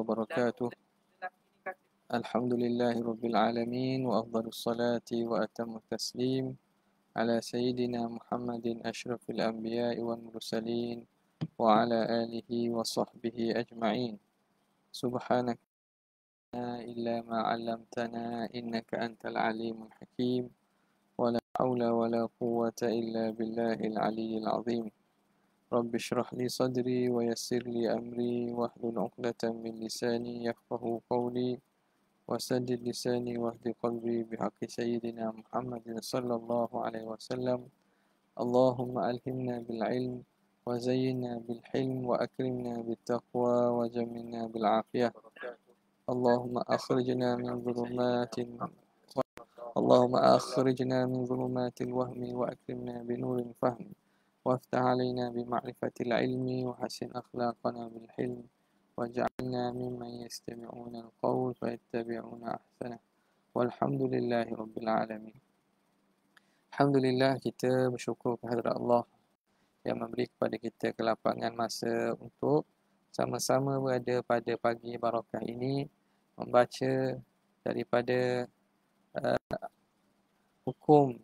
وبركاته الحمد لله رب العالمين وأفضل الصلاة وأتم التسليم على سيدنا محمد أشرف الأنبياء والمرسلين وعلى آله وصحبه أجمعين سبحانك إلا ما علمتنا إنك أنت العليم الحكيم ولا حول ولا قوة إلا بالله العلي العظيم رب اشرح لي صدري ويسر لي أمري واحلل عقدة من لساني يفقه قولي وسدد لساني واهد قلبي بحق سيدنا محمد صلى الله عليه وسلم اللهم ألهمنا بالعلم وزينا بالحلم وأكرمنا بالتقوى وجملنا بالعافية اللهم أخرجنا من ظلمات اللهم أخرجنا من ظلمات الوهم وأكرمنا بنور الفهم وافتح علينا بمعرفة العلم وحسن أخلاقنا بالحلم واجعلنا ممن يستمعون القول فيتبعون أحسنه والحمد لله رب العالمين الحمد لله kita bersyukur kehadrat Allah yang memberi kepada kita kelapangan masa untuk sama-sama berada pada pagi barakah ini membaca daripada uh, hukum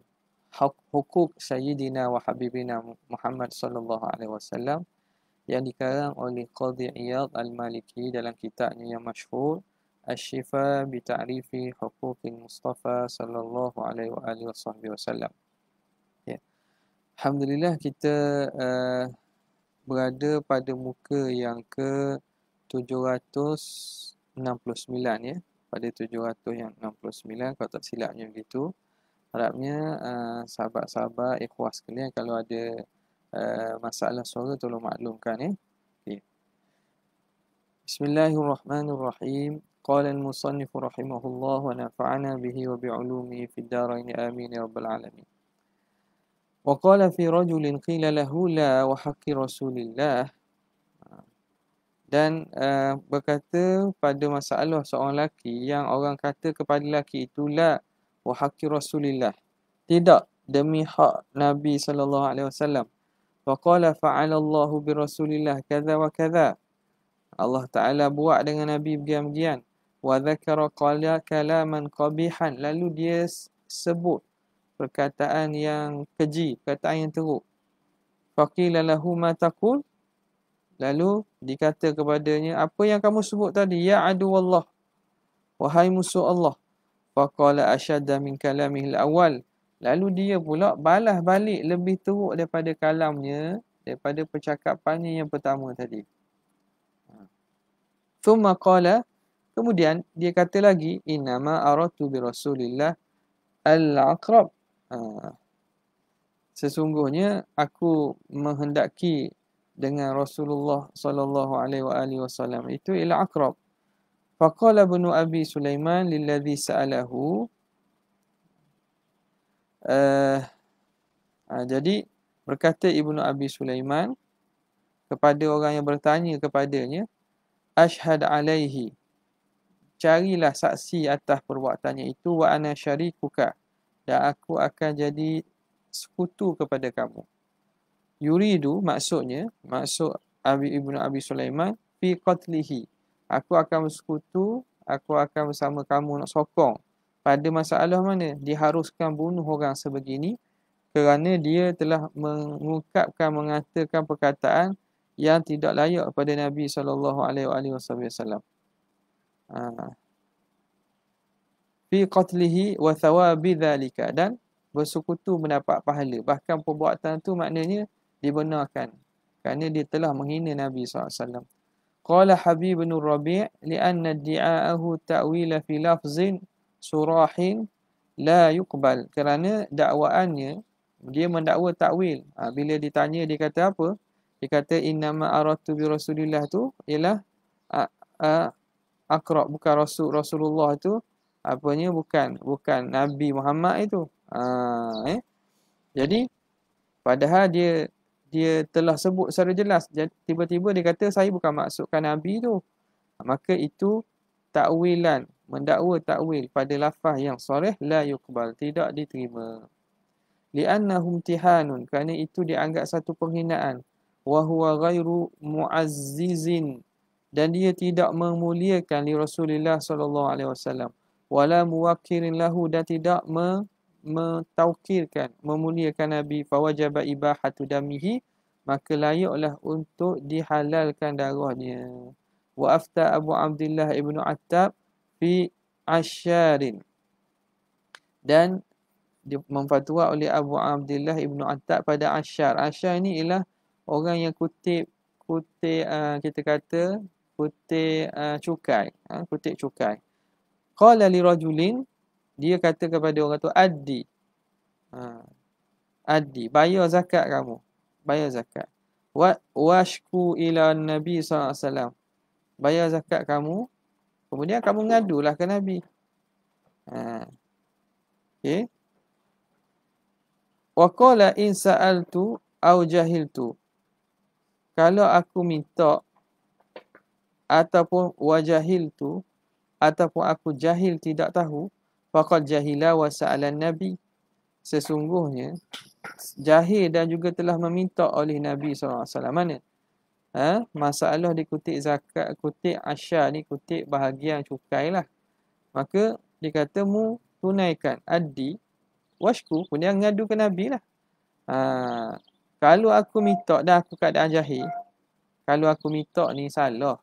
hukuk Sayyidina wa Habibina Muhammad sallallahu alaihi wasallam yang dikarang oleh Qadhi Iyad Al-Maliki dalam kitabnya yang masyhur Asy-Syifa bi Ta'rifi Huquqil Mustafa sallallahu alaihi wa alihi wasallam. Ya. Alhamdulillah kita uh, berada pada muka yang ke 769 ya pada 769 kalau tak silapnya begitu. Harapnya sahabat eh, sahabat-sahabat ikhwah sekalian kalau ada uh, masalah suara tolong maklumkan ya. Eh? Okay. Bismillahirrahmanirrahim. Qala al-musannif rahimahullah wa nafa'ana bihi wa bi'ulumihi fi darain amin ya rabbal alamin. Wa qala fi rajulin qila lahu la wa haqqi rasulillah. Dan uh, berkata pada masalah seorang lelaki yang orang kata kepada lelaki itulah wa haqqi rasulillah tidak demi hak nabi sallallahu alaihi wasallam wa qala fa'ala Allah bi rasulillah kadza wa kadza Allah taala buat dengan nabi begian-begian wa dzakara qala kalaman qabihan lalu dia sebut perkataan yang keji perkataan yang teruk faqila lahu ma taqul lalu dikata kepadanya apa yang kamu sebut tadi ya adu Allah wahai musuh Allah faqala ashadda min kalamihil awal lalu dia pula balas balik lebih teruk daripada kalamnya daripada percakapannya yang pertama tadi ha. thumma qala kemudian dia kata lagi inama aratu bi rasulillah al aqrab ha. sesungguhnya aku menghendaki dengan Rasulullah sallallahu alaihi wasallam itu ila aqrab Faqala bunu Abi Sulaiman lilladhi sa'alahu. Uh, uh, jadi, berkata Ibnu Abi Sulaiman kepada orang yang bertanya kepadanya, Ashhad alaihi. Carilah saksi atas perbuatannya itu wa ana syarikuka dan aku akan jadi sekutu kepada kamu. Yuridu maksudnya, maksud Abi Ibnu Abi Sulaiman fi qatlihi aku akan bersekutu, aku akan bersama kamu nak sokong. Pada masalah mana diharuskan bunuh orang sebegini kerana dia telah mengungkapkan, mengatakan perkataan yang tidak layak kepada Nabi saw. alaihi ha. Fi qatlihi wa thawabi dhalika dan bersukutu mendapat pahala. Bahkan perbuatan tu maknanya dibenarkan kerana dia telah menghina Nabi saw. Qala Habib bin Rabi' li'anna di'a'ahu ta'wila fi lafzin surahin la yuqbal. Kerana dakwaannya, dia mendakwa ta'wil. Ha, bila ditanya, dia kata apa? Dia kata, innama aratu bi rasulillah tu ialah akrab. Bukan rasul rasulullah tu. Apanya bukan. Bukan Nabi Muhammad itu. Ha, eh? Jadi, padahal dia dia telah sebut secara jelas. Tiba-tiba dia kata saya bukan maksudkan Nabi tu. Maka itu takwilan, mendakwa takwil pada lafaz yang soreh la yuqbal, tidak diterima. Li'annahu imtihanun, kerana itu dianggap satu penghinaan. Wa ghairu mu'azzizin dan dia tidak memuliakan li Rasulillah sallallahu alaihi wala muwakkirin lahu dan tidak me- mentaukirkan, memuliakan Nabi fawajaba ibahatu damihi, maka layaklah untuk dihalalkan darahnya. Wa afta Abu Abdullah ibnu Attab fi asyarin. Dan memfatwa oleh Abu Abdullah ibnu Attab pada asyar. Asyar ini ialah orang yang kutip, kutip uh, kita kata, kutip uh, cukai. Ha? Kutip cukai. Qala li rajulin dia kata kepada orang tu Adi, ha. addi bayar zakat kamu bayar zakat wa washku ila nabi saw. bayar zakat kamu kemudian kamu ngadulah ke nabi ha okey wa qala in sa'altu au jahiltu kalau aku minta ataupun wajahil tu ataupun aku jahil tidak tahu faqad jahila wa sa'alan nabi sesungguhnya jahil dan juga telah meminta oleh nabi SAW. alaihi wasallam mana ha? masalah dikutip zakat kutip asya ni kutip bahagian cukai lah maka dikatamu tunaikan Adi, washku kemudian ngadu ke nabi lah ha, kalau aku minta dah aku keadaan jahil kalau aku minta ni salah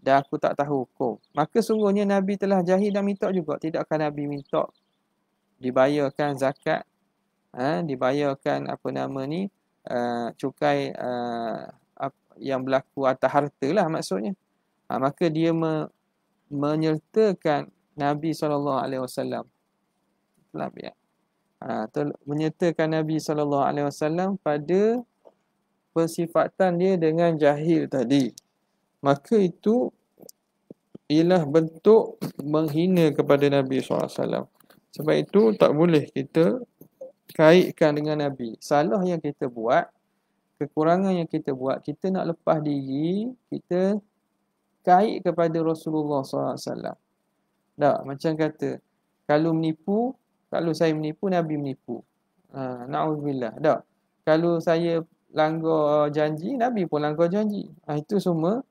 dan aku tak tahu hukum. Maka sungguhnya Nabi telah jahil dan minta juga. tidakkan Nabi minta dibayarkan zakat, ha, dibayarkan apa nama ni, uh, cukai uh, yang berlaku atas harta lah maksudnya. Ha, maka dia me menyertakan Nabi SAW. Telah biar. Ha, menyertakan Nabi SAW pada persifatan dia dengan jahil tadi maka itu ialah bentuk menghina kepada Nabi SAW. Sebab itu tak boleh kita kaitkan dengan Nabi. Salah yang kita buat, kekurangan yang kita buat, kita nak lepas diri, kita kait kepada Rasulullah SAW. Tak, macam kata, kalau menipu, kalau saya menipu, Nabi menipu. Ha, Na'udzubillah. Tak, kalau saya langgar janji, Nabi pun langgar janji. Ha, itu semua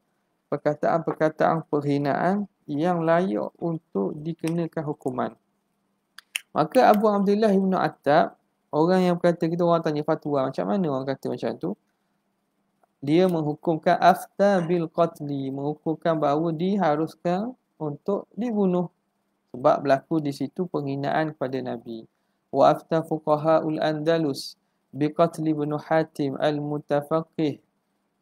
perkataan-perkataan perhinaan yang layak untuk dikenakan hukuman. Maka Abu Abdullah Ibn Attab, orang yang berkata kita orang tanya fatwa macam mana orang kata macam tu. Dia menghukumkan afta bil qatli, menghukumkan bahawa diharuskan untuk dibunuh. Sebab berlaku di situ penghinaan kepada Nabi. Wa afta fuqaha ul-andalus biqatli ibn Hatim al-mutafaqih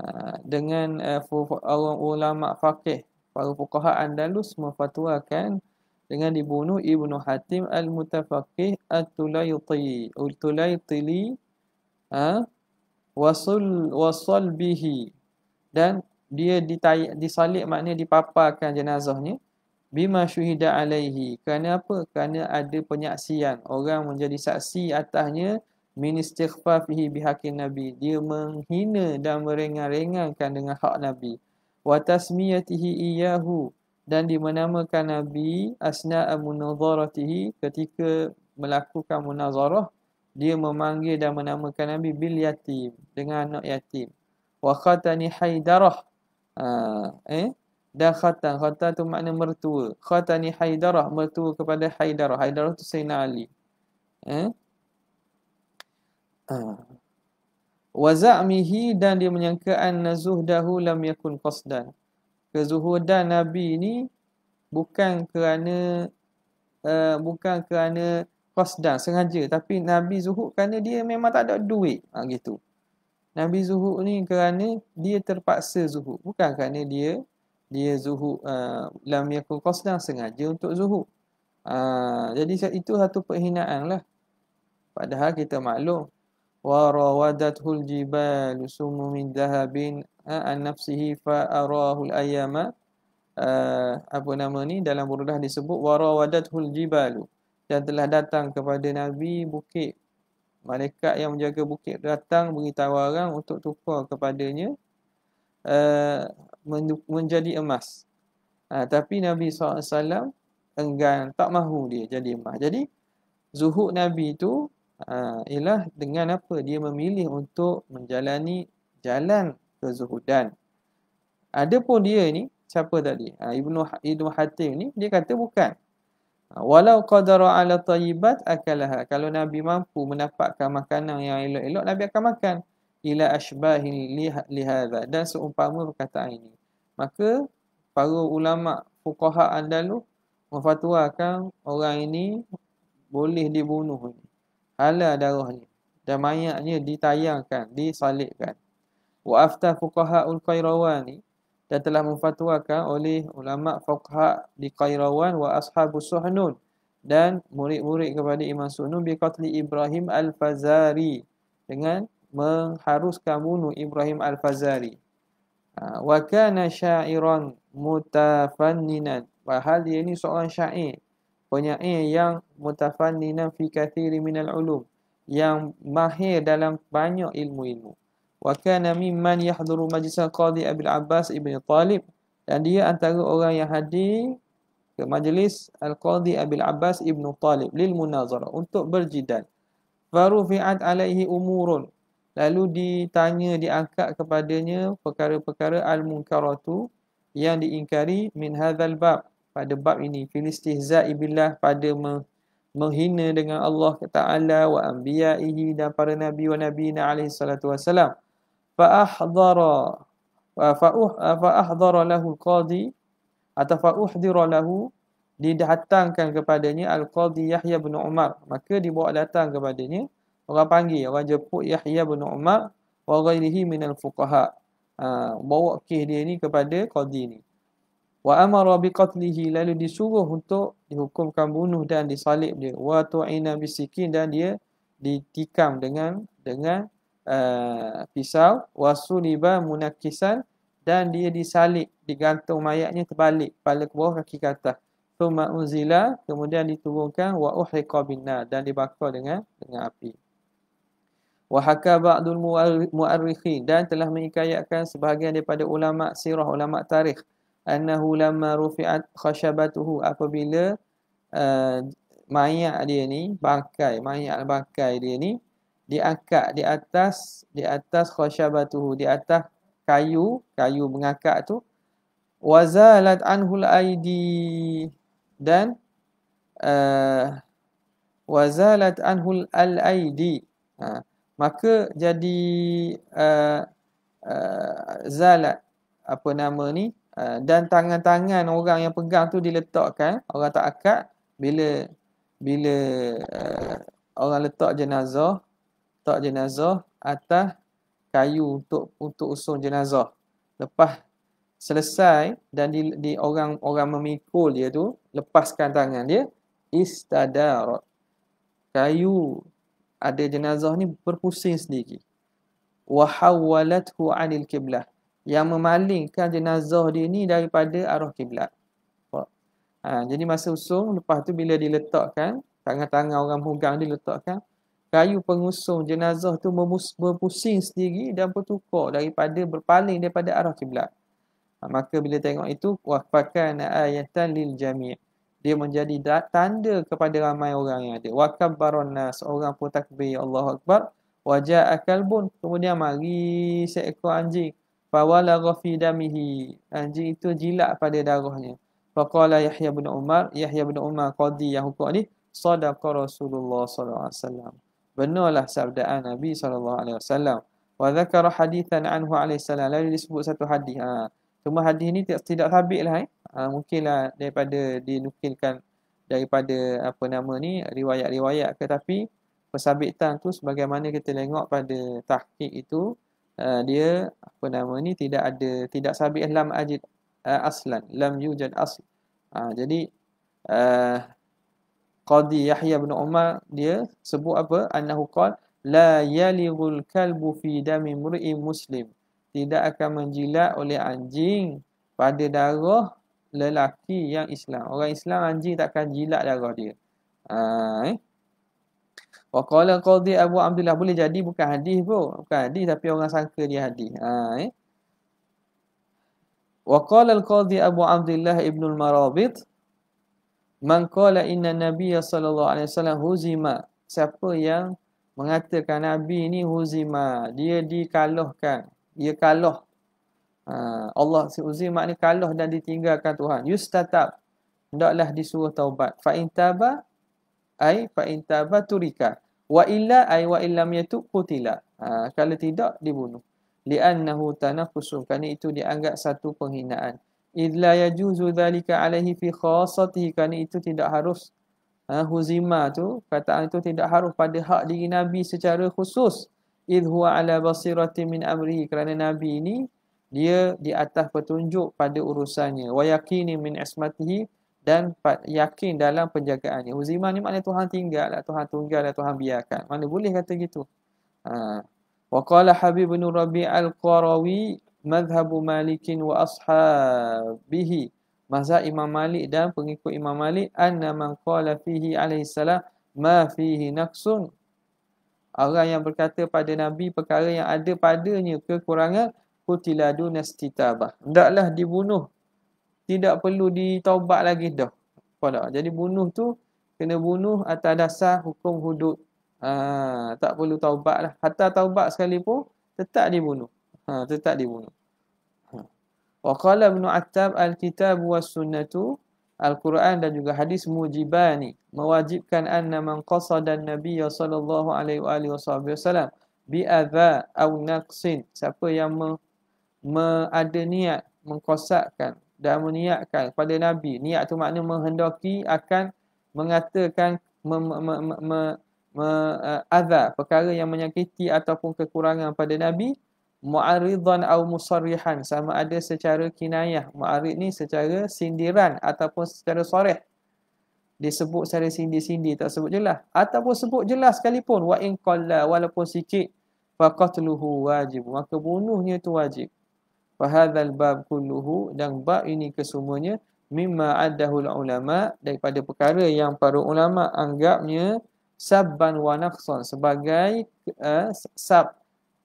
Ah, dengan uh, orang ulama faqih para fuqaha Andalus memfatwakan dengan dibunuh Ibnu Hatim Al-Mutafaqih At-Tulayti Al-Tulaytili ha ah, wasul wasal bihi dan dia ditay, disalib maknanya dipaparkan jenazahnya bima syuhida alaihi Kenapa? apa kerana ada penyaksian orang menjadi saksi atasnya min istighfafihi bihaqin nabi dia menghina dan merengang-rengangkan dengan hak nabi wa tasmiyatihi iyyahu dan dimenamakan nabi asna munadharatihi ketika melakukan munazarah dia memanggil dan menamakan nabi bil yatim dengan anak yatim wa khatani haidarah ha, eh dan khatan khatan tu makna mertua khatani haidarah mertua kepada haidarah haidarah tu sayyidina ali eh Ha. Waza'mihi dan dia menyangka anna zuhdahu lam yakun qasdan. Kezuhudan Nabi ni bukan kerana uh, bukan kerana qasdan, sengaja. Tapi Nabi zuhud kerana dia memang tak ada duit. Ha, gitu. Nabi zuhud ni kerana dia terpaksa zuhud. Bukan kerana dia dia zuhud uh, lam yakun qasdan sengaja untuk zuhud. Uh, jadi itu satu perhinaan lah. Padahal kita maklum وراودته الجبال سم من ذهب عن نفسه فأراه الأيام apa nama ni dalam burdah disebut warawadatul jibal dan telah datang kepada nabi bukit malaikat yang menjaga bukit datang beri tawaran untuk tukar kepadanya eh, menjadi emas ah, tapi nabi SAW enggan tak mahu dia jadi emas jadi zuhud nabi itu uh, ialah dengan apa dia memilih untuk menjalani jalan kezuhudan. Adapun dia ni siapa tadi? Uh, Ibnu ha-, Ibnu Hatim ni dia kata bukan. Walau qadara ala tayyibat akalaha. Kalau Nabi mampu mendapatkan makanan yang elok-elok Nabi akan makan ila asbahin lihadha dan seumpama perkataan ini. Maka para ulama fuqaha andalu memfatwakan orang ini boleh dibunuh ini halal darahnya dan mayatnya ditayangkan, disalibkan. Wa afta fuqaha ul qairawani dan telah memfatwakan oleh ulama fuqaha di Qairawan wa ashabus Suhnun dan murid-murid kepada Imam Suhnun bi qatli Ibrahim al-Fazari dengan mengharuskan bunuh Ibrahim al-Fazari. Ha, wa kana sya'iran mutafanninan. Wahal dia ni seorang syair penyair yang mutafanni fi kathiri minal ulum yang mahir dalam banyak ilmu-ilmu wa kana mimman yahduru majlis qadi abul abbas ibn talib dan dia antara orang yang hadir ke majlis al-qadi abul abbas ibn talib lil munazarah untuk berjidal farufi'at alaihi umurun lalu ditanya diangkat kepadanya perkara-perkara al-munkaratu yang diingkari min hadzal bab pada bab ini filistihza'i ibillah pada me- menghina dengan Allah Taala wa anbiya'ihi dan para nabi wa nabiyina alaihi salatu wasalam fa wa fa uh fa uh, ahdara lahu qadi atau fa uhdira lahu didatangkan kepadanya al-qadi Yahya bin Umar maka dibawa datang kepadanya orang panggil orang jemput Yahya bin Umar wa ghairihi min al-fuqaha uh, bawa kisah dia ni kepada qadi ni wa amara bi lalu disuruh untuk dihukumkan bunuh dan disalib dia wa tu'ina bisikin dan dia ditikam dengan dengan uh, pisau wasuniba munakisan dan dia disalib digantung mayatnya terbalik kepala ke bawah kaki ke atas thumma unzila kemudian diturunkan wa uhriqa bin dan dibakar dengan dengan api wa haka ba'dul muarrikhin dan telah mengikayatkan sebahagian daripada ulama sirah ulama tarikh annahu lamma rufi'at khashabatuhu apabila uh, mayat dia ni bangkai mayat bangkai dia ni diangkat di atas di atas khashabatuhu di atas kayu kayu mengakak tu wazalat anhu aidi dan uh, wazalat anhu al ha, maka jadi uh, uh, zalat apa nama ni Ah, dan tangan-tangan orang yang pegang tu diletakkan orang tak akad bila bila uh, orang letak jenazah letak jenazah atas kayu untuk untuk usung jenazah lepas selesai dan di, di orang orang memikul dia tu lepaskan tangan dia istadar kayu ada jenazah ni berpusing sendiri wa hawalathu anil qiblah yang memalingkan jenazah dia ni daripada arah kiblat. Ha, jadi masa usung lepas tu bila diletakkan tangan-tangan orang pegang diletakkan kayu pengusung jenazah tu memus- memusing sendiri dan bertukar daripada berpaling daripada arah kiblat. Ha, maka bila tengok itu wafakan ayatan lil jami' dia menjadi tanda kepada ramai orang yang ada. Wakabbaron nas orang pun takbir Allahu akbar wajaa kalbun kemudian mari seekor anjing fawala ghafi damihi anjing itu jilat pada darahnya faqala yahya bin umar yahya bin umar qadi yang hukum ni sadaqa rasulullah sallallahu alaihi wasallam benarlah sabdaan nabi sallallahu alaihi wasallam wa dhakara hadithan anhu alaihi salam lalu disebut satu hadis ha. cuma hadith ni tidak tidak sabit lah eh ha, mungkinlah daripada dinukilkan daripada apa nama ni riwayat-riwayat ke tapi persabitan tu sebagaimana kita tengok pada tahqiq itu Ah, dia apa nama ni tidak ada tidak sabi lam ajid uh, aslan lam yujad asl ha, jadi uh, qadi yahya bin umar dia sebut apa annahu qal la yalighul kalbu fi dami mri muslim tidak akan menjilat oleh anjing pada darah lelaki yang Islam. Orang Islam anjing takkan jilat darah dia. Ha, eh? Wa qala qadhi Abu Abdullah boleh jadi bukan hadis bro. Bukan hadis tapi orang sangka dia hadis. Ha eh. Wa qala al-qadhi Abu Abdullah ibn al-Marabit man qala inna nabiy sallallahu alaihi wasallam huzima. Siapa yang mengatakan nabi ni huzima, dia dikalahkan. Dia kalah ha, Allah si Uzimah ni kalah dan ditinggalkan Tuhan. Yustatab. Tidaklah disuruh taubat. Fa'intaba ay fa in turika wa illa ay wa illam yatub qutila ha, kalau tidak dibunuh li annahu tanaqqusun kerana itu dianggap satu penghinaan idla yajuzu dhalika alaihi fi khassatihi kerana itu tidak harus ha, huzima tu kataan itu tidak harus pada hak diri nabi secara khusus id huwa ala basirati min amrihi kerana nabi ini dia di atas petunjuk pada urusannya wa yaqini min ismatihi dan yakin dalam penjagaannya. Uziman ni maknanya Tuhan tinggal lah, Tuhan tunggal lah, Tuhan biarkan. Mana boleh kata gitu. Ha. Wa qala Habib bin Rabi al-Qarawi madhabu malikin wa ashabihi mazhab Imam Malik dan pengikut Imam Malik anna man qala fihi alaihi salam ma fihi naqsun orang yang berkata pada nabi perkara yang ada padanya kekurangan kutiladu nastitabah hendaklah dibunuh tidak perlu ditaubat lagi dah. Pada. Jadi bunuh tu kena bunuh atas dasar hukum hudud. Ha, tak perlu taubat lah. Hatta taubat sekalipun tetap dibunuh. Ha, tetap dibunuh. Ha. Wa qala ibn Attab al-kitab wa sunnatu Al-Quran dan juga hadis mujibani mewajibkan anna man qasada an-nabiy sallallahu alaihi wa alihi wasallam bi adha au naqsin siapa yang me, me ada niat mengkosakkan dan meniatkan kepada Nabi. Niat tu makna menghendaki akan mengatakan eh, azab perkara yang menyakiti ataupun kekurangan pada Nabi mu'aridhan au musarrihan sama ada secara kinayah mu'arid ni secara sindiran ataupun secara soreh disebut secara sindir-sindir tak sebut jelas ataupun sebut jelas sekalipun wa in qalla walaupun sikit faqatluhu wajib maka bunuhnya tu wajib fahadhal bab kulluhu dan bab ini kesemuanya mimma addahul ulama daripada perkara yang para ulama anggapnya sabban wa naqsan sebagai uh, sab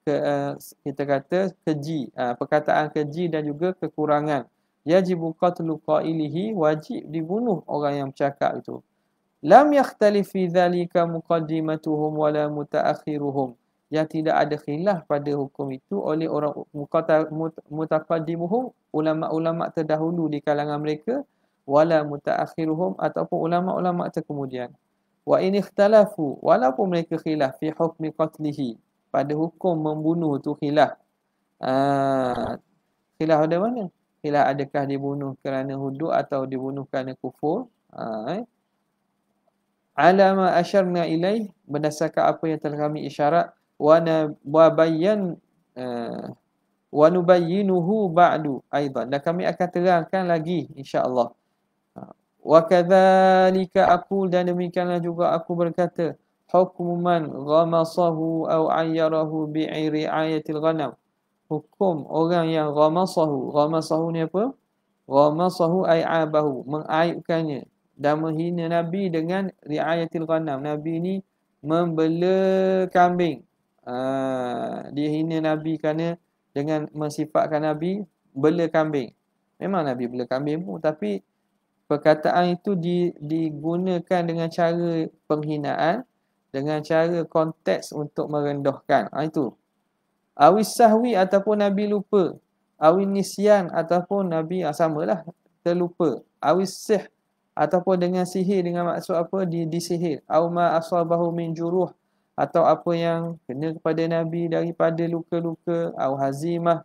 ke, uh, kita kata keji uh, perkataan keji dan juga kekurangan yajibu qatlu qailihi wajib dibunuh orang yang bercakap itu lam yakhtalif fi dhalika muqaddimatuhum wala mutaakhiruhum yang tidak ada khilaf pada hukum itu oleh orang mutaqaddimuhum ulama-ulama terdahulu di kalangan mereka wala mutaakhiruhum ataupun ulama-ulama terkemudian wa in ikhtalafu walaupun mereka khilaf fi hukmi qatlihi pada hukum membunuh tu khilaf Uh, khilaf ada mana? Khilaf adakah dibunuh kerana hudud atau dibunuh kerana kufur? Uh, ah, eh. Alama asyarna ilaih berdasarkan apa yang telah kami isyarat wanabayan uh, eh, wanubayinuhu ba'du aidan dan kami akan terangkan lagi insyaallah wa kadzalika aqul dan demikianlah juga aku berkata hukum man ghamasahu aw ayyarahu bi ri'ayatil ghanam hukum orang yang ghamasahu ghamasahu ni apa ghamasahu ai'abahu mengaibkannya dan menghina nabi dengan ri'ayatil ghanam nabi ni membela kambing Ah, dia hina Nabi kerana dengan mensifatkan Nabi bela kambing. Memang Nabi bela kambing pun tapi perkataan itu digunakan dengan cara penghinaan dengan cara konteks untuk merendahkan. Ha, itu. Awis sahwi ataupun Nabi lupa. Awis nisyan ataupun Nabi ha, samalah terlupa. Awis sih ataupun dengan sihir dengan maksud apa di sihir, awma asal bahu min juruh atau apa yang kena kepada Nabi daripada luka-luka atau hazimah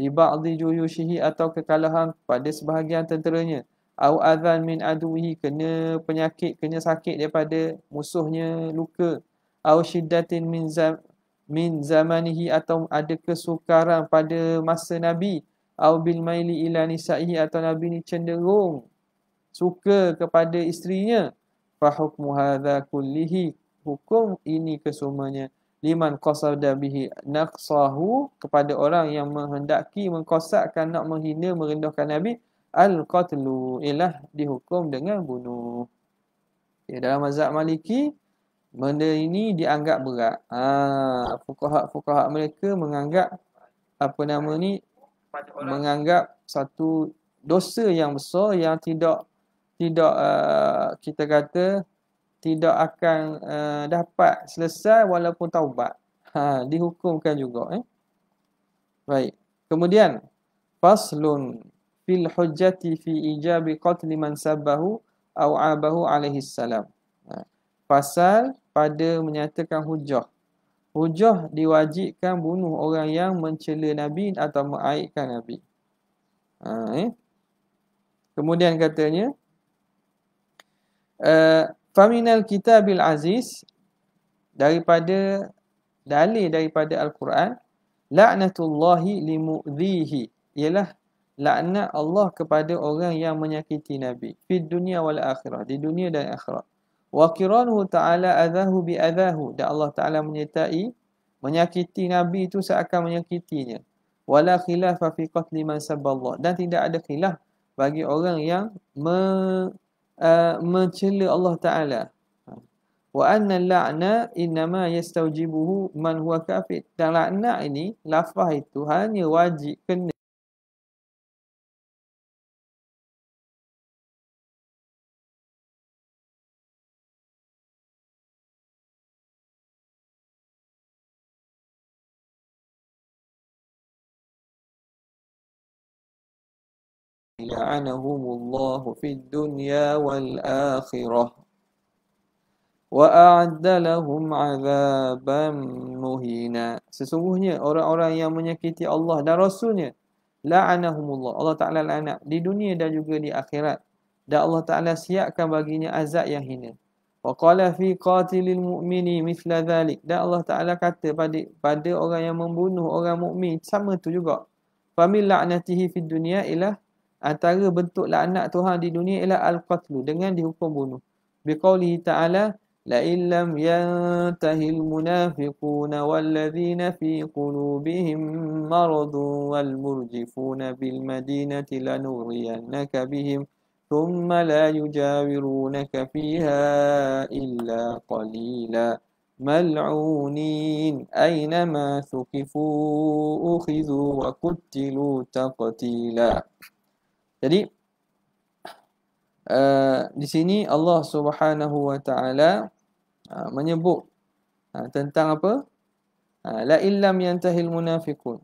li ba'dhi juyushihi atau kekalahan pada sebahagian tenteranya au adhan min aduhi kena penyakit kena sakit daripada musuhnya luka au syiddatin min zam min zamanihi atau ada kesukaran pada masa nabi au bil maili ila nisaihi atau nabi ni cenderung suka kepada isterinya fa hukmu hadza kullihi hukum ini kesemuanya liman qasada bihi naqsahu kepada orang yang menghendaki mengkosakkan nak menghina merendahkan nabi al qatlu ialah dihukum dengan bunuh ya dalam mazhab maliki benda ini dianggap berat ha fuqaha mereka menganggap apa nama ni menganggap satu dosa yang besar yang tidak tidak uh, kita kata tidak akan uh, dapat selesai walaupun taubat. Ha, dihukumkan juga. Eh? Baik. Kemudian, faslun fil hujjati fi ijabi qatli man sabbahu au abahu alaihi salam. Fasal ha, pada menyatakan hujah. Hujah diwajibkan bunuh orang yang mencela Nabi atau mengaibkan Nabi. Ha, eh? Kemudian katanya, uh, Faminal kitabil aziz daripada dalil daripada Al-Quran la'natullahi limu'zihi ialah laknat Allah kepada orang yang menyakiti Nabi di dunia wal akhirah di dunia dan akhirah. wa kiranhu ta'ala azahu bi azahu, dan Allah Ta'ala menyertai menyakiti Nabi itu seakan menyakitinya wala khilafah fi qatli man saballah dan tidak ada khilaf bagi orang yang me- Eh, mencela Allah Taala. Wa anna la'na innama yastawjibuhu man huwa kafir. Dan la'na ini lafaz itu hanya wajib kena لعنهم الله في الدنيا والآخرة وأعد لهم عذابا مهينا Sesungguhnya orang-orang yang menyakiti Allah dan Rasulnya لعنهم الله Allah Ta'ala lana' di dunia dan juga di akhirat dan Allah Ta'ala siapkan baginya azab yang hina وقال في قاتل المؤمن مثل ذلك dan Allah Taala kata pada pada orang yang membunuh orang mukmin sama tu juga famil la'natihi fid dunya ila antara bentuk laknat Tuhan di dunia ialah al-qatl dengan dihukum bunuh. Biqaulihi ta'ala la illam yantahil munafiqun walladhina fi qulubihim maradu wal murjifun bil madinati lanuriyannaka bihim thumma la yujawirunaka fiha illa qalila mal'unin aynama thuqifu ukhidhu wa kuttilu taqtila jadi uh, di sini Allah Subhanahu Wa Taala eh, menyebut uh, tentang apa? La illam yantahil munafiqun.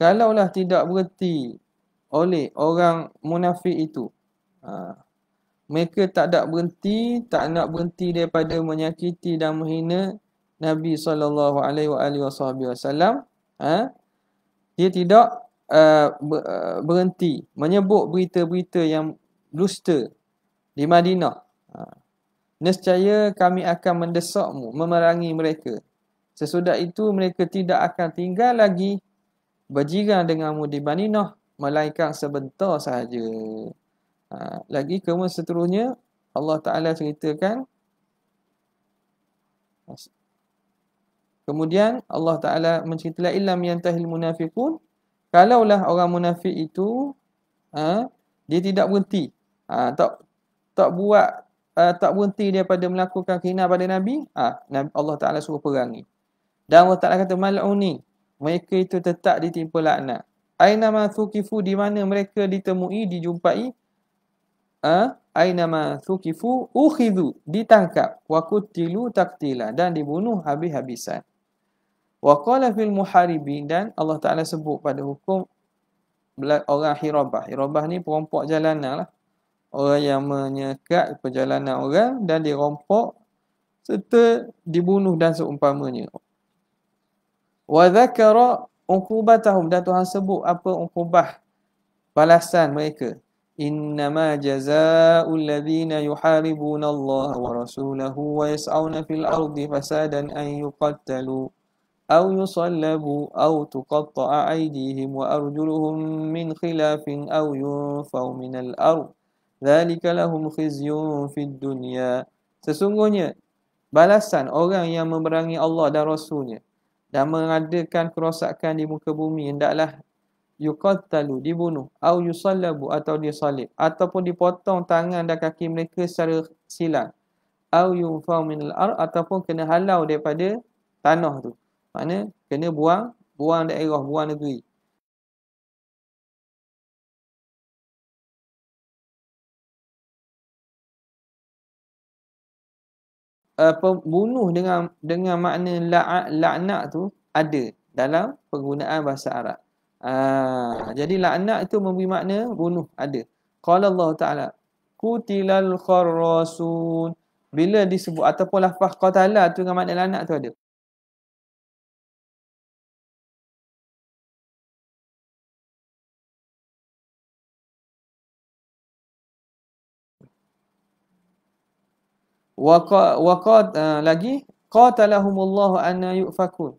Kalaulah tidak berhenti oleh orang munafik itu. Uh, mereka tak nak berhenti, tak nak berhenti daripada menyakiti dan menghina Nabi saw. Ha? Dia tidak Uh, uh, berhenti menyebut berita-berita yang dusta di Madinah. Ha. Nescaya kami akan mendesakmu, memerangi mereka. Sesudah itu mereka tidak akan tinggal lagi berjiran denganmu di Madinah melainkan sebentar sahaja. Ha, lagi kemudian seterusnya Allah Ta'ala ceritakan Kemudian Allah Ta'ala menceritakan Ilam yang tahil munafiqun kalaulah orang munafik itu ha, dia tidak berhenti ha, tak tak buat uh, tak berhenti daripada melakukan kehinaan pada nabi ha, Allah Taala suruh perangi dan Allah Taala kata maluni mereka itu tetap ditimpa laknat aina ma thukifu di mana mereka ditemui dijumpai ah ha, aina ma thukifu ukhidhu ditangkap wa kutilu taktila dan dibunuh habis-habisan waqala fil muharibin dan Allah Taala sebut pada hukum orang hirabah. Hirabah ni perompak jalanan lah. Orang yang menyekat perjalanan orang dan dirompak serta dibunuh dan seumpamanya. Wa zakara uqubatahum dan Tuhan sebut apa uqubah balasan mereka. Innama jazaa'ul ladzina yuharibuna Allah wa rasulahu wa yas'auna fil ardi fasadan an yuqattalu. أو يصلبوا أو تقطع أيديهم وأرجلهم من خلاف أو ينفوا من الأرض ذلك لهم خزي في الدنيا Sesungguhnya balasan orang yang memerangi Allah dan Rasulnya dan mengadakan kerosakan di muka bumi hendaklah yuqattalu dibunuh atau yusallabu atau disalib ataupun dipotong tangan dan kaki mereka secara silang atau yunfau minal ar ataupun kena halau daripada tanah tu Maknanya kena buang, buang daerah, buang negeri. Uh, pembunuh dengan dengan makna la'ak la'nak tu ada dalam penggunaan bahasa Arab. Uh, jadi la'nak itu memberi makna bunuh ada. Qala Allah Ta'ala Kutilal kharrasun Bila disebut ataupun lafah qatala tu dengan makna la'nak tu ada. wa wa qad eh, lagi qatalahumullahu anna yufakun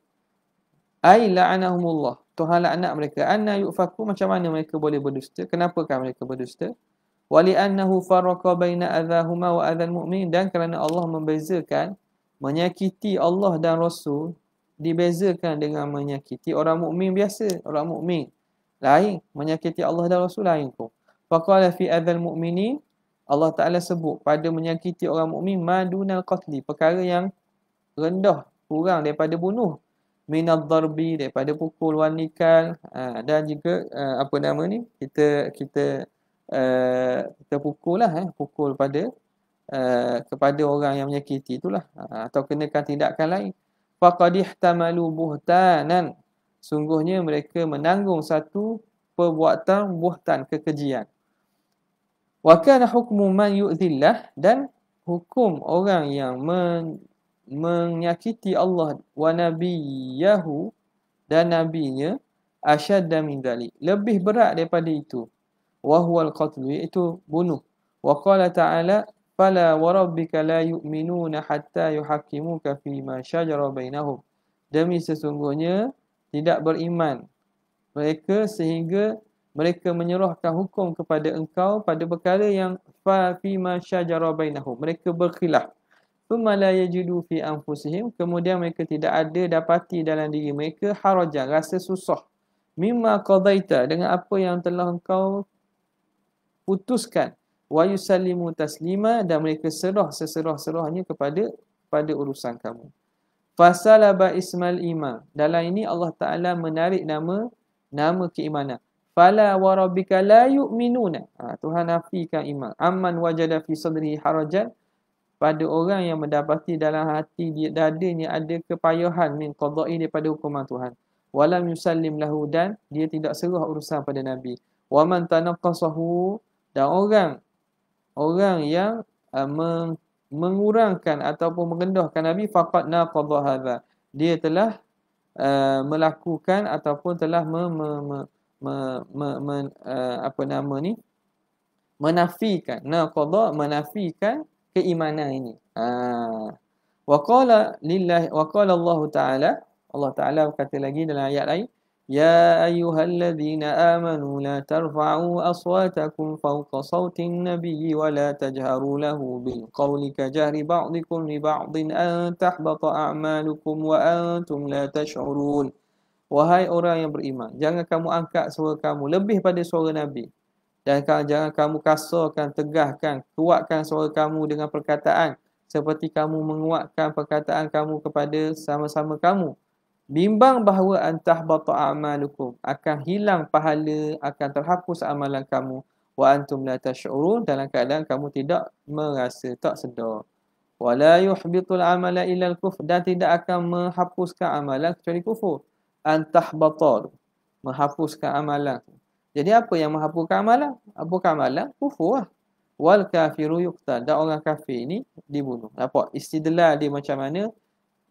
ai la'anahumullah Tuhan laknat mereka anna yufaku macam mana mereka boleh berdusta kenapa kan mereka berdusta wali annahu faraka baina adzahuma wa adzal mu'min dan kerana Allah membezakan menyakiti Allah dan Rasul dibezakan dengan menyakiti orang mukmin biasa orang mukmin lain menyakiti Allah dan Rasul lain tu faqala fi adzal mu'minin Allah Taala sebut pada menyakiti orang mukmin madunal qatli perkara yang rendah kurang daripada bunuh minad darbi daripada pukul wanikal ha, dan juga ha, apa nama ni kita kita ha, kita pukul lah eh pukul pada kepada orang yang menyakiti itulah atau kenakan tindakan lain faqad ihtamalu buhtanan sungguhnya mereka menanggung satu perbuatan buhtan kekejian wa kana hukmu man yu'dhillah dan hukum orang yang men, menyakiti Allah wa nabiyahu dan nabinya asyadda min dhalik lebih berat daripada itu wa al-qatl iaitu bunuh wa qala ta'ala fala wa rabbika la yu'minuna hatta yuhakimuka fi ma shajara bainahum demi sesungguhnya tidak beriman mereka sehingga mereka menyerahkan hukum kepada engkau pada perkara yang fa fi ma syajara bainahum mereka berkhilaf thumma la yajidu fi anfusihim kemudian mereka tidak ada dapati dalam diri mereka haraja rasa susah mimma qadaita dengan apa yang telah engkau putuskan wa yusallimu taslima dan mereka serah seserah-serahnya kepada pada urusan kamu fasalaba ismal iman dalam ini Allah Taala menarik nama nama keimanan fala wa rabbika la yu'minuna ha, Tuhan nafikan iman aman wajada fi sadri harajan pada orang yang mendapati dalam hati dia dadanya ada kepayahan min qada'i daripada hukuman Tuhan walam yusallim lahu dan dia tidak serah urusan pada nabi wa man tanaqqasahu dan orang orang yang uh, meng, mengurangkan ataupun merendahkan nabi faqad naqadha dia telah uh, melakukan ataupun telah me, me, me, me, me, uh, eh, apa nama ni menafikan naqadha menafikan keimanan ini ha wa qala lillahi wa qala Allah taala Allah taala berkata lagi dalam ayat lain ya ayyuhalladhina amanu la tarfa'u aswatakum fawqa sawti nabiyyi wa la tajharu lahu bil qawli kajhari ba'dikum li ba'din an tahbata a'malukum wa antum la tash'urun Wahai orang yang beriman, jangan kamu angkat suara kamu lebih pada suara Nabi. Dan jangan kamu kasarkan, tegahkan, kuatkan suara kamu dengan perkataan seperti kamu menguatkan perkataan kamu kepada sama-sama kamu. Bimbang bahawa antah bata amalukum akan hilang pahala, akan terhapus amalan kamu. Wa antum la tashurun dalam keadaan kamu tidak merasa tak sedar. Wa la yuhbitul amala illa kufur dan tidak akan menghapuskan amalan kecuali kufur antahbatar menghapuskan amalan jadi apa yang menghapuskan amalan apa amalan kufur lah. wal kafiru yuqtal dan orang kafir ni dibunuh Apa istidlal dia macam mana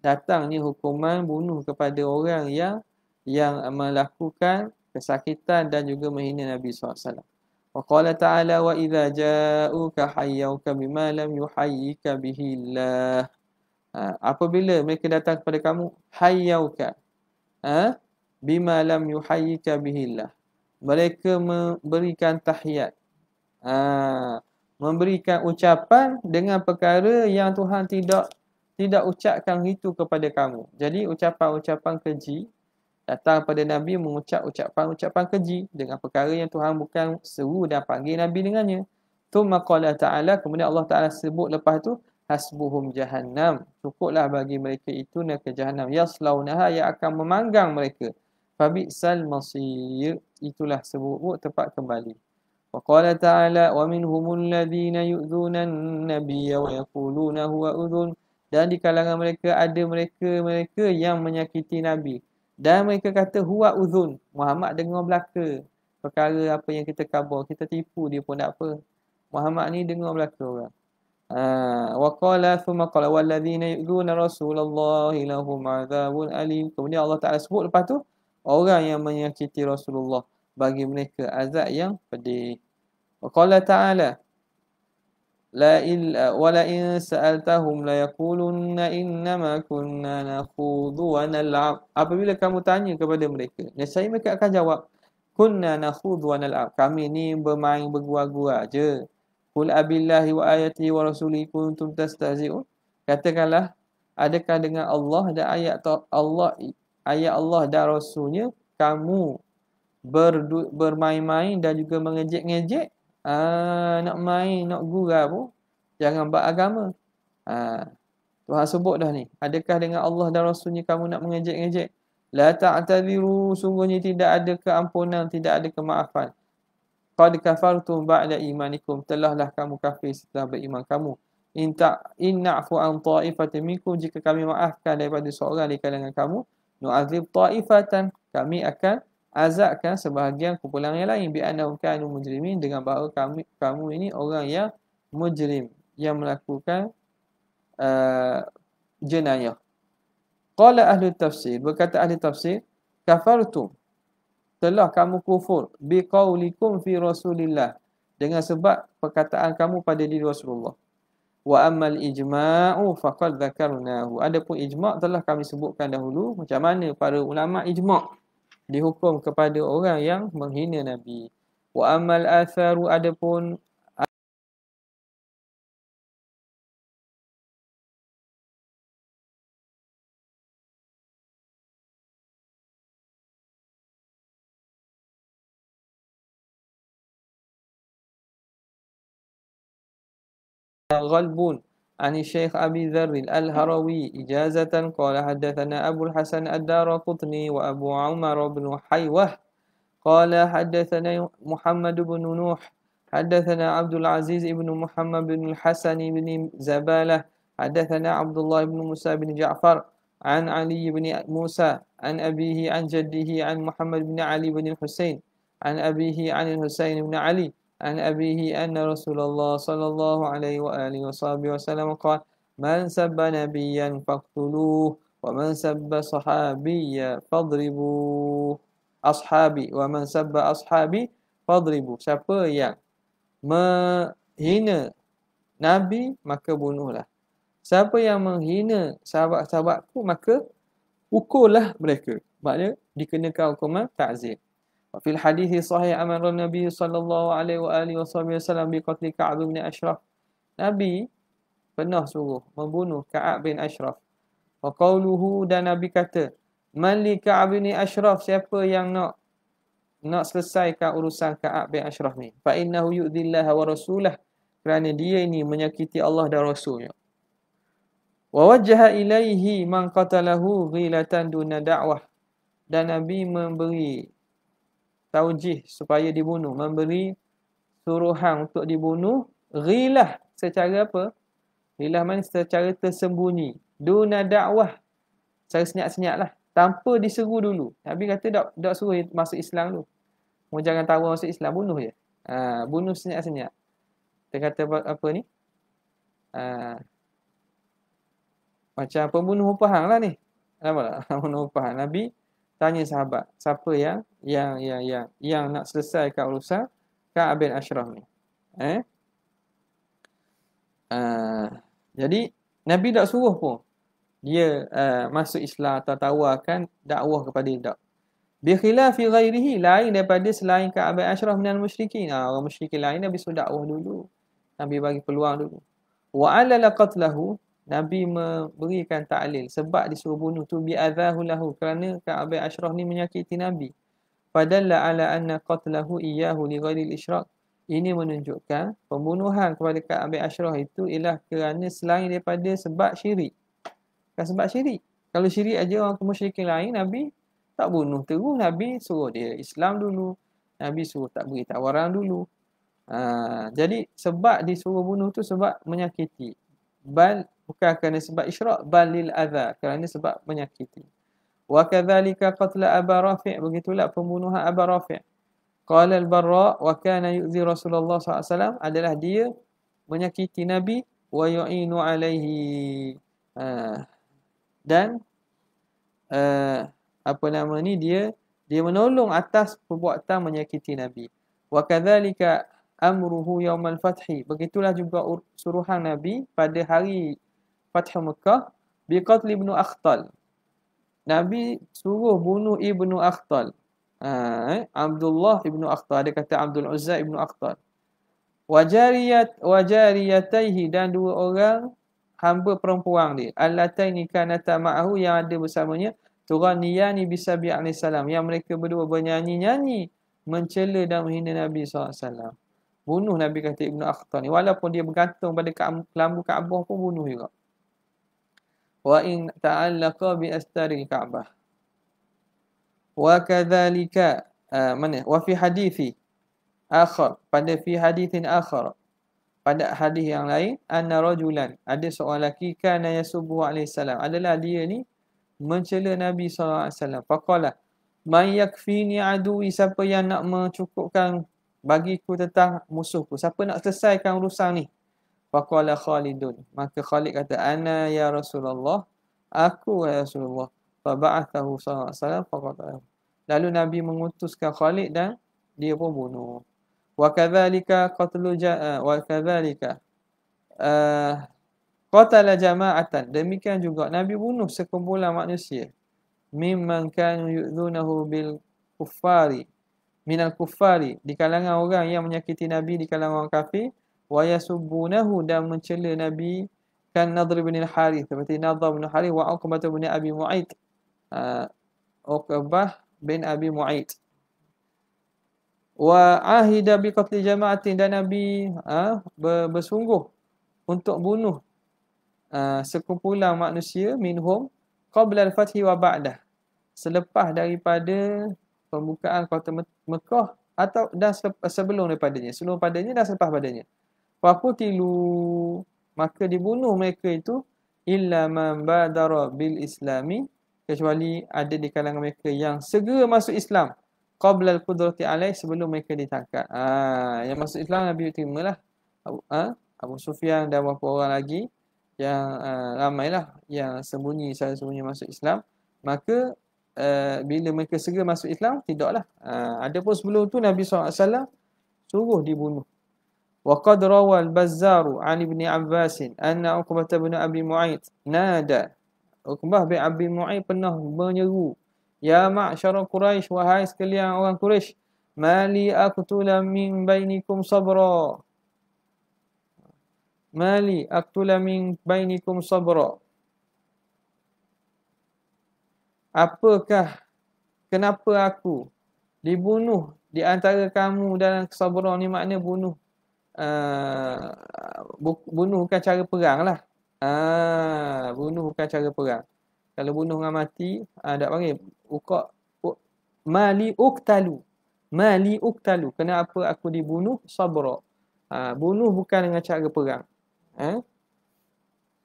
datang ni hukuman bunuh kepada orang yang yang melakukan kesakitan dan juga menghina Nabi SAW. Wa Waqala ta'ala wa idha ja'uka hayyauka bima lam yuhayyika bihi Allah. Ha, apabila mereka datang kepada kamu, hayyauka ha? bima lam yuhayyika bihillah mereka memberikan tahiyat ha? memberikan ucapan dengan perkara yang Tuhan tidak tidak ucapkan itu kepada kamu jadi ucapan-ucapan keji datang pada Nabi mengucap ucapan-ucapan keji dengan perkara yang Tuhan bukan seru dan panggil Nabi dengannya. Tumma qala ta'ala, kemudian Allah Ta'ala sebut lepas tu, hasbuhum jahannam. Cukuplah bagi mereka itu neraka jahannam. Yaslaunaha yang akan memanggang mereka. Fabi'sal masir. Itulah sebuah tempat kembali. Waqala ta'ala wa minhumul ladhina yu'zunan nabiyya wa yakuluna huwa uzun. Dan di kalangan mereka ada mereka-mereka yang menyakiti Nabi. Dan mereka kata huwa uzun. Muhammad dengar belaka. Perkara apa yang kita kabur. Kita tipu dia pun tak apa. Muhammad ni dengar belaka orang. Ah, waqala thumma qala walladhina yu'duna rasulullah lahum adzabun alim. Kemudian Allah Taala sebut lepas tu orang yang menyakiti Rasulullah bagi mereka azab yang pedih. Waqala Taala la in wa la in sa'altahum la yaqulunna inna ma kunna nakhudhu wa nal'ab. Apabila kamu tanya kepada mereka, nescaya mereka akan jawab kunna nakhudhu wa nal'ab. Kami ni bermain bergua-gua aje. Kul abillahi wa ayati wa rasuli kuntum tastahzi'un. Katakanlah adakah dengan Allah dan ayat Allah ayat Allah dan rasulnya kamu bermain-main dan juga mengejek-ngejek? Ah nak main nak gurau pun jangan buat agama. Ah Tuhan sebut dah ni. Adakah dengan Allah dan rasulnya kamu nak mengejek-ngejek? La ta'tabiru sungguhnya tidak ada keampunan, tidak ada kemaafan qad kafartum ba'da imanikum telahlah kamu kafir setelah beriman kamu in ta inna'fu an ta'ifatin minkum jika kami maafkan daripada seorang di kalangan kamu nu'adzib ta'ifatan kami akan azabkan sebahagian kumpulan yang lain bi'annahum kanu mujrimin dengan bahawa kami kamu ini orang yang mujrim yang melakukan uh, jenayah qala ahli tafsir berkata ahli tafsir kafartum telah kamu kufur biqaulikum fi rasulillah dengan sebab perkataan kamu pada diri Rasulullah. Wa ammal ijma'u faqad dzakarnahu. Adapun ijma' telah kami sebutkan dahulu macam mana para ulama ijma' dihukum kepada orang yang menghina Nabi. Wa amal atharu adapun ghalbun عن الشيخ أبي ذر الألهروي إجازة قال حدثنا أبو الحسن الدار قطني وأبو عمر بن حيوة قال حدثنا محمد بن نوح حدثنا عبد العزيز بن محمد بن الحسن بن زبالة حدثنا عبد الله بن موسى بن جعفر عن علي بن موسى عن أبيه عن جده عن محمد بن علي بن الحسين عن أبيه عن الحسين بن علي عن أبيه أن رسول الله صلى الله عليه وآله وصحبه وسلم قال من سب نبيا فاقتلوه ومن سب صحابيا ashabi, أصحابي ومن سب أصحابي فاضربوه siapa yang menghina Nabi maka bunuhlah siapa yang menghina sahabat-sahabatku maka pukullah mereka maknanya dikenakan hukuman ta'zir وفي الحديث الصحيح أمر النبي صلى الله عليه وآله وصحبه وسلم بقتل كعب بن أشرف نبي pernah suruh membunuh Ka'ab bin Ashraf. Wa qawluhu dan Nabi kata, Man li Ka'ab bin Ashraf, siapa yang nak nak selesaikan urusan Ka'ab bin Ashraf ni? Fa innahu yu'dillaha wa rasulah. Kerana dia ini menyakiti Allah dan Rasulnya. Wa wajjaha ilaihi man qatalahu ghilatan duna da'wah. Dan Nabi memberi taujih supaya dibunuh, memberi suruhan untuk dibunuh, ghilah secara apa? Ghilah mana secara tersembunyi, duna dakwah, secara senyap-senyap lah. tanpa diseru dulu. Nabi kata tak, tak suruh masuk Islam tu. Mau jangan tahu masuk Islam, bunuh je. Ha, bunuh senyap-senyap. Kita kata apa, ni? Ha, macam pembunuh upahang lah ni. Kenapa lah? Pembunuh upahang. Nabi tanya sahabat, siapa yang yang yang yang yang nak selesaikan urusan Ka'ab bin Ashraf ni. Eh? Uh, jadi Nabi tak suruh pun dia uh, masuk Islam atau tawarkan dakwah kepada dia. Bi khilafi ghairihi lain daripada selain Ka'ab bin Ashraf dan musyrikin. Ah, orang musyrikin lain Nabi suruh dakwah dulu. Nabi bagi peluang dulu. Wa alala qatlahu Nabi memberikan ta'lil sebab disuruh bunuh tu bi adzahu lahu kerana Ka'ab bin Ashraf ni menyakiti Nabi. Fadalla ala anna qatlahu iyyahu li ghairi al-ishraq. Ini menunjukkan pembunuhan kepada Ka'ab Ashrah itu ialah kerana selain daripada sebab syirik. Bukan sebab syirik. Kalau syirik aja orang kemusyrikin lain Nabi tak bunuh terus Nabi suruh dia Islam dulu. Nabi suruh tak beri tawaran dulu. Ha, jadi sebab disuruh bunuh tu sebab menyakiti. Bal bukan kerana sebab isyrak, bal lil adha kerana sebab menyakiti wa kadzalika qatl Abu Rafi' begitulah pembunuhan Abu Rafi' qala al-Barra wa kana yu'zi Rasulullah sallallahu alaihi wasallam adalah dia menyakiti Nabi wa yu'inu alaihi ha. dan ha, apa nama ni dia dia menolong atas perbuatan menyakiti Nabi wa kadzalika amruhu yawm al-fathi begitulah juga suruhan Nabi pada hari Fathu Mekah biqatl ibn Akhtal Nabi suruh bunuh Ibnu Akhtal. Ha, eh? Abdullah Ibnu Akhtal. Dia kata Abdul Uzza Ibnu Akhtal. Wajariyat, wajariyataihi dan dua orang hamba perempuan dia. Alataini kanata ma'ahu yang ada bersamanya. Turaniyani bisabi alaih salam. Yang mereka berdua bernyanyi-nyanyi. Mencela dan menghina Nabi SAW. Bunuh Nabi kata Ibnu Akhtar ni. Walaupun dia bergantung pada kelambu Kaabah pun bunuh juga wa in ta'allaqa bi astari ka'bah wa kadzalika ah, mana wa fi hadithi akhar pada fi hadithin akhar pada hadis yang lain anna rajulan ada seorang lelaki kana yasubu alaihi salam adalah dia ni mencela nabi saw. alaihi wasallam faqala man yakfini adui siapa yang nak mencukupkan bagiku tentang musuhku siapa nak selesaikan urusan ni Faqala Khalidun. Maka Khalid kata, Ana ya Rasulullah. Aku ya Rasulullah. Faba'athahu salam faqatahu. Lalu Nabi mengutuskan Khalid dan dia pun bunuh. Wa kathalika qatlu ja'a. Eh, wa kathalika. Eh, qatala jama'atan. Demikian juga Nabi bunuh sekumpulan manusia. Mimman kanu yu'zunahu bil kuffari. Minal kuffari. Di kalangan orang yang menyakiti Nabi di kalangan orang kafir wa yasubbunahu dan mencela Nabi kan Nadr bin Harith seperti Nadr bin Harith wa Uqbah bin Abi Mu'aid ah, Uqbah bin Abi Mu'aid wa ahida bi qatli jama'atin dan Nabi ha, bersungguh untuk bunuh ah, sekumpulan manusia minhum qabla al-fathi wa ba'dah selepas daripada pembukaan kota Mekah atau dah sebelum daripadanya sebelum padanya dah selepas padanya fakutilu maka dibunuh mereka itu illa man badara bil islami kecuali ada di kalangan mereka yang segera masuk Islam qabla al qudrati alaih sebelum mereka ditangkap ha, yang masuk Islam Nabi lah. Abu, ha? Abu Sufyan dan beberapa orang lagi yang uh, lah yang sembunyi saya sembunyi masuk Islam maka uh, bila mereka segera masuk Islam tidaklah uh, ha, ada pun sebelum tu Nabi SAW suruh dibunuh وقد روى البزار عن ابن عباس أن عقبة بن أبي معيط نادى عقبة بن أبي معيط pernah menyeru يا معشر قريش وهاي sekalian orang Quraisy ما لي أقتل من بينكم صبرا ما لي أقتل من بينكم صبرا Apakah kenapa aku dibunuh di antara kamu dalam kesabaran ni makna bunuh Ah, uh, bunuh bukan cara perang lah. Ah, bunuh bukan cara perang. Kalau bunuh dengan mati, uh, tak panggil. Uka, mali uktalu. Mali uktalu. Kenapa aku dibunuh? Sabra. Uh, bunuh bukan dengan cara perang. Eh?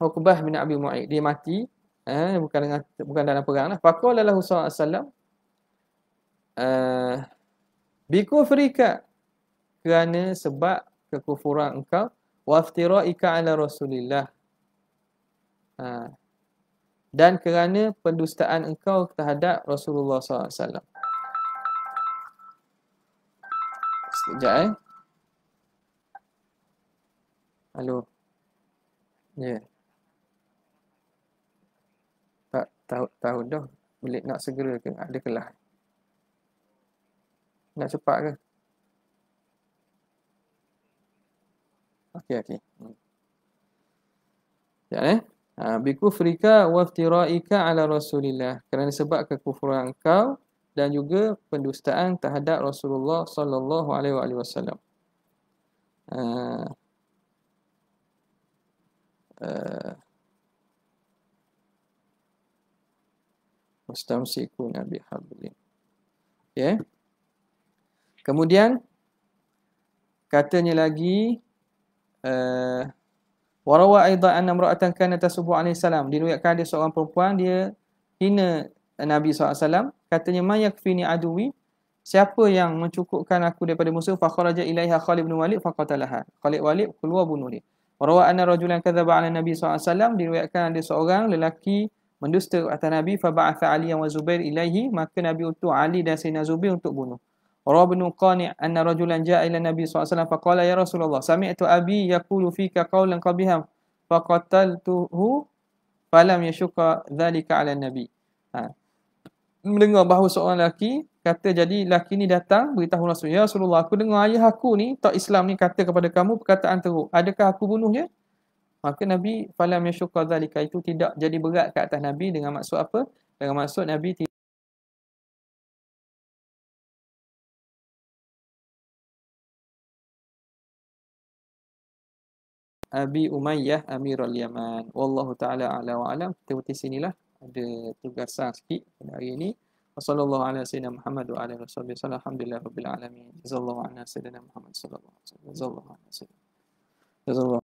Uqbah bin Abi Mu'id. Dia mati. Eh? Bukan dengan bukan dalam perang lah. Fakulalah Hussalam. Uh, Bikufrika. Kerana sebab kekufuran engkau wa iftira'ika ala rasulillah ha. dan kerana pendustaan engkau terhadap Rasulullah SAW sekejap eh halo ya yeah. tak tahu tahu dah boleh nak segera ke ada kelas nak cepat ke Okey okey. Ya eh. Ha, bi kufrika wa iftira'ika ala Rasulillah. Kerana sebab kekufuran kau dan juga pendustaan terhadap Rasulullah sallallahu alaihi wasallam. Ha. Ha. Mustamsiku Nabi Hablin. Ya. Eh. Kemudian katanya lagi Eh, warawa aidan anna imra'atan kanat tasubu alaihi salam diriwayatkan dia seorang perempuan dia hina Nabi SAW katanya mayakfini adui siapa yang mencukupkan aku daripada musuh fa kharaja ilaiha Khalid bin Walid fa qatalaha Khalid Walid keluar bunuh dia warawa anna rajulan kadzaba ala Nabi SAW diriwayatkan ada seorang lelaki mendusta atas Nabi fa ba'atha Ali wa Zubair ilaihi maka Nabi utus Ali dan Sayyidina Zubair untuk bunuh Rawa Qani' anna rajulan ja'a ila Nabi SAW faqala ya Rasulullah sami'tu abi yaqulu fika qawlan qabihan faqataltuhu falam yashuka dhalika ala Nabi. Ha. Mendengar bahawa seorang lelaki kata jadi lelaki ni datang beritahu Rasulullah ya Rasulullah aku dengar ayah aku ni tak Islam ni kata kepada kamu perkataan teruk adakah aku bunuhnya? Maka Nabi falam yashuka dhalika itu tidak jadi berat ke atas Nabi dengan maksud apa? Dengan maksud Nabi tidak Abi Umayyah Amir Al Yaman. Wallahu ta'ala ala wa alam. Kita berhenti sinilah. Ada tugasan sikit pada hari ini. Wassalamualaikum warahmatullahi wabarakatuh. Alhamdulillah Rabbil Alamin. Jazallahu ala Sayyidina Muhammad sallallahu alaihi wasallam. Jazallahu ala Sayyidina. Jazallahu